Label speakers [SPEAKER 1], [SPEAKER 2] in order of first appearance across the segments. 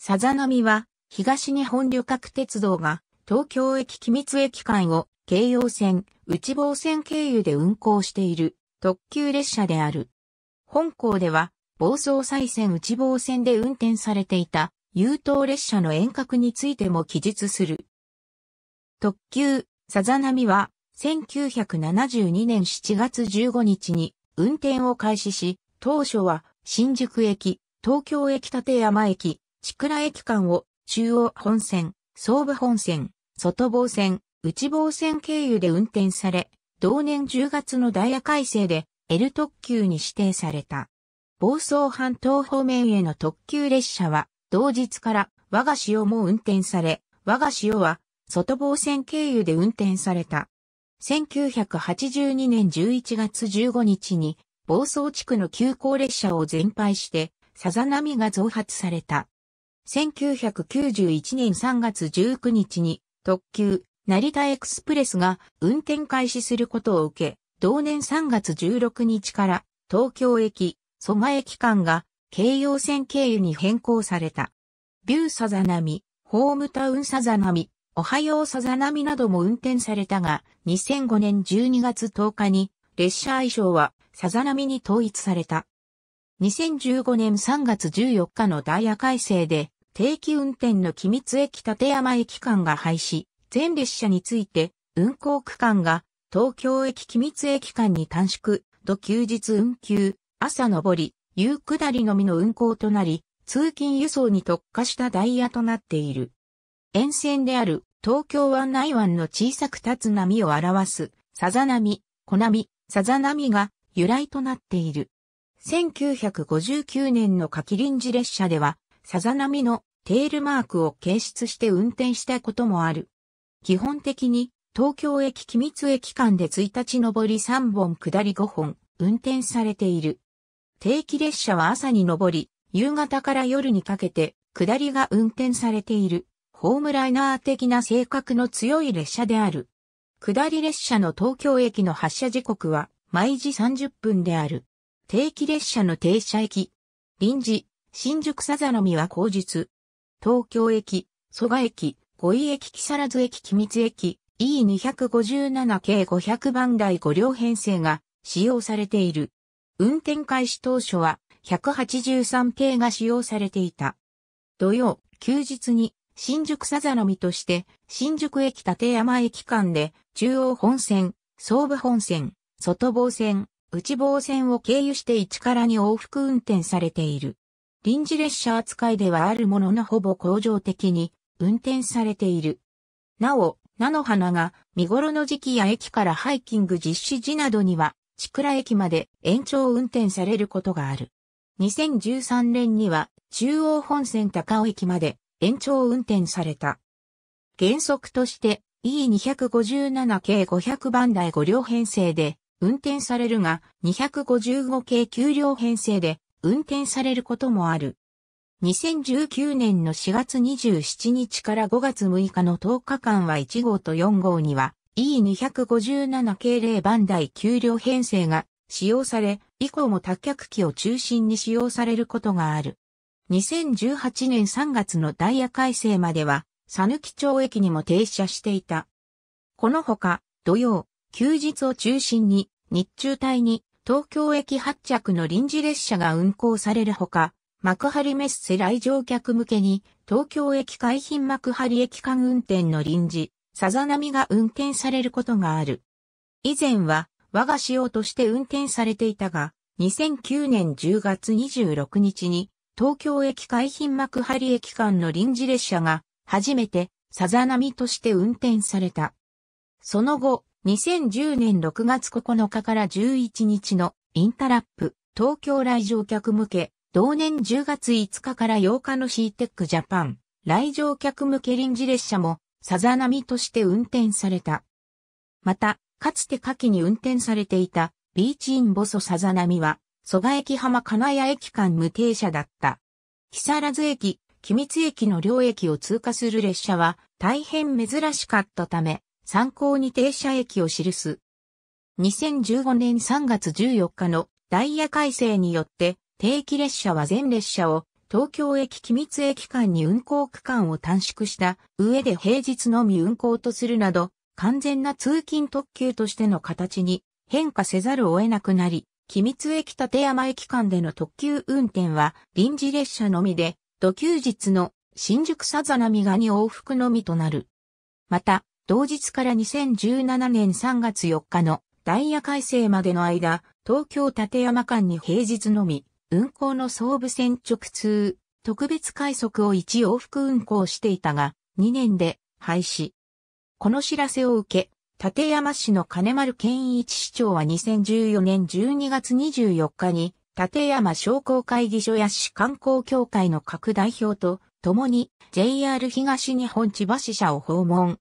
[SPEAKER 1] さざ波は、東日本旅客鉄道が、東京駅機密駅間を、京葉線、内房線経由で運行している、特急列車である。本校では、房総再線内房線で運転されていた、優等列車の遠隔についても記述する。特急、さざ波は、1972年7月15日に運転を開始し、当初は新宿駅、東京駅立山駅、千倉駅間を中央本線、総武本線、外房線、内房線経由で運転され、同年10月のダイヤ改正で L 特急に指定された。房総半島方面への特急列車は、同日から我が潮も運転され、我が潮は外房線経由で運転された。1982年11月15日に、房総地区の急行列車を全廃して、さざ波が増発された。1991年3月19日に特急成田エクスプレスが運転開始することを受け、同年3月16日から東京駅、蘇我駅間が京葉線経由に変更された。ビューサザナミ、ホームタウンサザナミ、おはようサザナミなども運転されたが、2005年12月10日に列車愛称はサザナミに統一された。2015年3月14日のダイヤ改正で定期運転の機密駅立山駅間が廃止、全列車について運行区間が東京駅機密駅間に短縮、土休日運休、朝上り、夕下りのみの運行となり、通勤輸送に特化したダイヤとなっている。沿線である東京湾内湾の小さく立つ波を表す、さざ波、小波、さざ波が由来となっている。1959年の柿臨時列車では、さざ波のテールマークを検出して運転したこともある。基本的に東京駅機密駅間で1日上り3本下り5本運転されている。定期列車は朝に上り、夕方から夜にかけて下りが運転されている。ホームライナー的な性格の強い列車である。下り列車の東京駅の発車時刻は毎時30分である。定期列車の停車駅。臨時、新宿さざのみは後日、東京駅、蘇我駅、五井駅、木更津駅、君津駅、E257 系500番台5両編成が使用されている。運転開始当初は183系が使用されていた。土曜、休日に新宿さざみとして新宿駅立山駅間で中央本線、総武本線、外房線、内房線を経由して1からに往復運転されている。臨時列車扱いではあるもののほぼ恒常的に運転されている。なお、菜の花が見頃の時期や駅からハイキング実施時などには、千倉駅まで延長運転されることがある。2013年には中央本線高尾駅まで延長運転された。原則として E257 系500番台5両編成で運転されるが255系9両編成で運転されることもある。2019年の4月27日から5月6日の10日間は1号と4号には E257 k 0番台給料編成が使用され、以降も多客機を中心に使用されることがある。2018年3月のダイヤ改正までは、佐抜町駅にも停車していた。このほか、土曜、休日を中心に、日中帯に東京駅発着の臨時列車が運行されるほか、幕張メッセ来場客向けに、東京駅海浜幕張駅間運転の臨時、さざ波が運転されることがある。以前は、我が仕様として運転されていたが、2009年10月26日に、東京駅海浜幕張駅間の臨時列車が、初めて、さざ波として運転された。その後、2010年6月9日から11日のインタラップ東京来場客向け、同年10月5日から8日のシーテックジャパン来場客向け臨時列車もさざ波として運転された。また、かつて夏季に運転されていたビーチインボソさざ波は、蘇我駅浜金谷駅間無停車だった。木更津駅、君津駅の両駅を通過する列車は大変珍しかったため、参考に停車駅を記す。2015年3月14日のダイヤ改正によって定期列車は全列車を東京駅機密駅間に運行区間を短縮した上で平日のみ運行とするなど完全な通勤特急としての形に変化せざるを得なくなり、機密駅立山駅間での特急運転は臨時列車のみで、土休日の新宿さざ波がに往復のみとなる。また、同日から2017年3月4日のダイヤ改正までの間、東京立山間に平日のみ、運行の総武線直通、特別快速を1往復運行していたが、2年で廃止。この知らせを受け、立山市の金丸健一市長は2014年12月24日に、立山商工会議所や市観光協会の各代表と、共に JR 東日本千葉支社を訪問。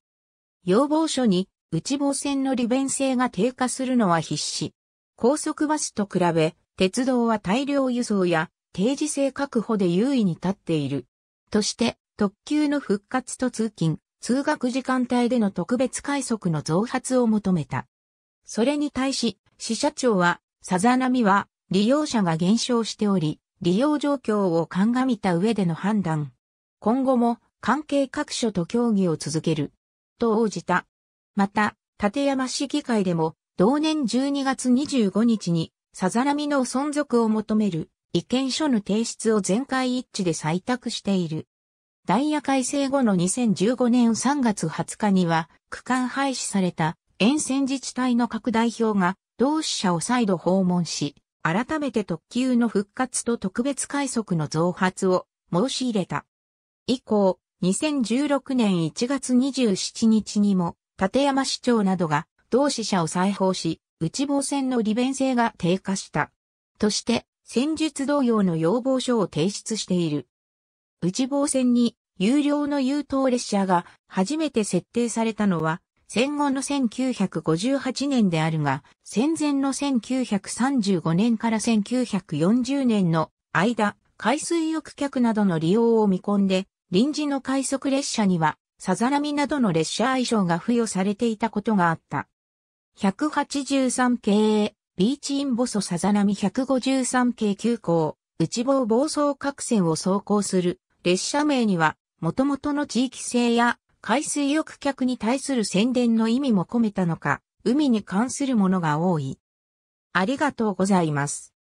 [SPEAKER 1] 要望書に内房線の利便性が低下するのは必至。高速バスと比べ、鉄道は大量輸送や定時性確保で優位に立っている。として、特急の復活と通勤、通学時間帯での特別快速の増発を求めた。それに対し、支社長は、さざ波は利用者が減少しており、利用状況を鑑みた上での判断。今後も関係各所と協議を続ける。と応じた。また、立山市議会でも、同年12月25日に、さざ波の存続を求める意見書の提出を全会一致で採択している。ダイヤ改正後の2015年3月20日には、区間廃止された沿線自治体の各代表が同志社を再度訪問し、改めて特急の復活と特別快速の増発を申し入れた。以降、2016年1月27日にも、立山市長などが同志社を再訪し、内房線の利便性が低下した。として、戦術同様の要望書を提出している。内房線に有料の優等列車が初めて設定されたのは、戦後の1958年であるが、戦前の1935年から1940年の間、海水浴客などの利用を見込んで臨時の快速列車には、さざらミなどの列車愛称が付与されていたことがあった。183系、ビーチインボソさざなみ153系急行、内房暴走各線を走行する列車名には、もともとの地域性や海水浴客に対する宣伝の意味も込めたのか、海に関するものが多い。ありがとうございます。